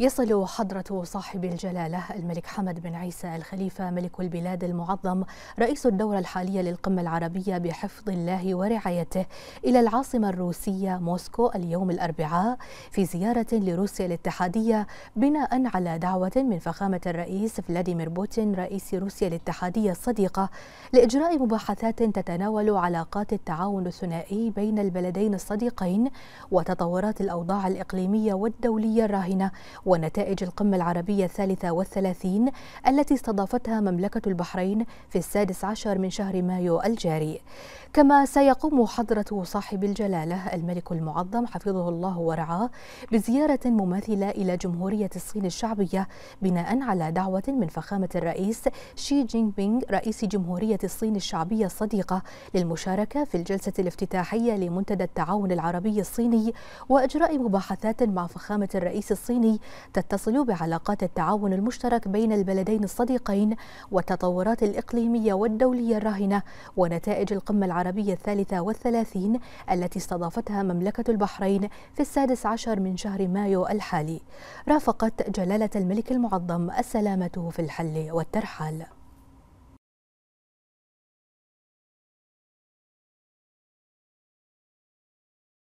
يصل حضرة صاحب الجلالة الملك حمد بن عيسى الخليفة ملك البلاد المعظم رئيس الدورة الحالية للقمة العربية بحفظ الله ورعايته إلى العاصمة الروسية موسكو اليوم الأربعاء في زيارة لروسيا الاتحادية بناء على دعوة من فخامة الرئيس فلاديمير بوتين رئيس روسيا الاتحادية الصديقة لإجراء مباحثات تتناول علاقات التعاون الثنائي بين البلدين الصديقين وتطورات الأوضاع الإقليمية والدولية الراهنة ونتائج القمة العربية الثالثة والثلاثين التي استضافتها مملكة البحرين في السادس عشر من شهر مايو الجاري كما سيقوم حضرة صاحب الجلالة الملك المعظم حفظه الله ورعاه بزيارة مماثلة إلى جمهورية الصين الشعبية بناء على دعوة من فخامة الرئيس شي جين بينغ رئيس جمهورية الصين الشعبية الصديقة للمشاركة في الجلسة الافتتاحية لمنتدى التعاون العربي الصيني وإجراء مباحثات مع فخامة الرئيس الصيني تتصل بعلاقات التعاون المشترك بين البلدين الصديقين والتطورات الإقليمية والدولية الراهنة ونتائج القمة العربية العربية الثالثة والثلاثين التي استضافتها مملكة البحرين في السادس عشر من شهر مايو الحالي رافقت جلالة الملك المعظم السلامة في الحل والترحال